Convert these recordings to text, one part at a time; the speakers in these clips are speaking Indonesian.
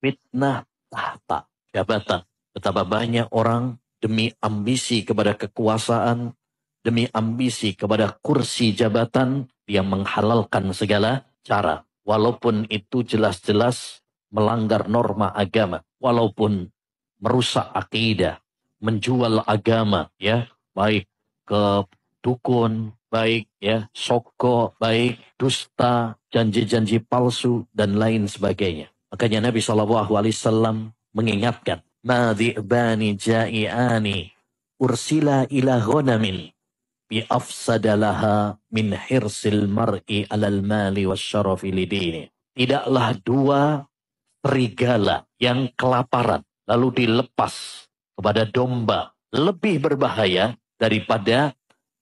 fitnah tahta, jabatan. Betapa banyak orang demi ambisi kepada kekuasaan, demi ambisi kepada kursi jabatan, dia menghalalkan segala cara. Walaupun itu jelas-jelas melanggar norma agama, walaupun merusak akidah, menjual agama, ya, baik ke dukun, baik ya, soko, baik dusta, janji-janji palsu dan lain sebagainya. Makanya Nabi Shallallahu Alaihi Wasallam mengingatkan, bani ja'i'ani ursila ila ghonamin bi afsadalaha min hirsil mar'i alal mali wasyarafi lidini. Tidaklah dua serigala yang kelaparan lalu dilepas kepada domba lebih berbahaya daripada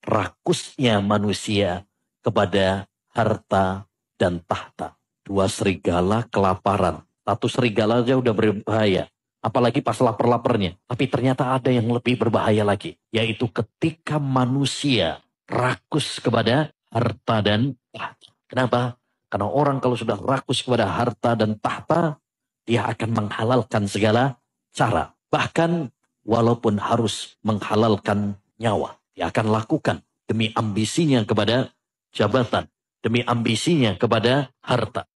rakusnya manusia kepada harta dan tahta dua serigala kelaparan. Satu serigala aja udah berbahaya. Apalagi pas lapar-laparnya. Tapi ternyata ada yang lebih berbahaya lagi. Yaitu ketika manusia rakus kepada harta dan tahta. Kenapa? Karena orang kalau sudah rakus kepada harta dan tahta, dia akan menghalalkan segala cara. Bahkan walaupun harus menghalalkan nyawa. Dia akan lakukan demi ambisinya kepada jabatan, demi ambisinya kepada harta.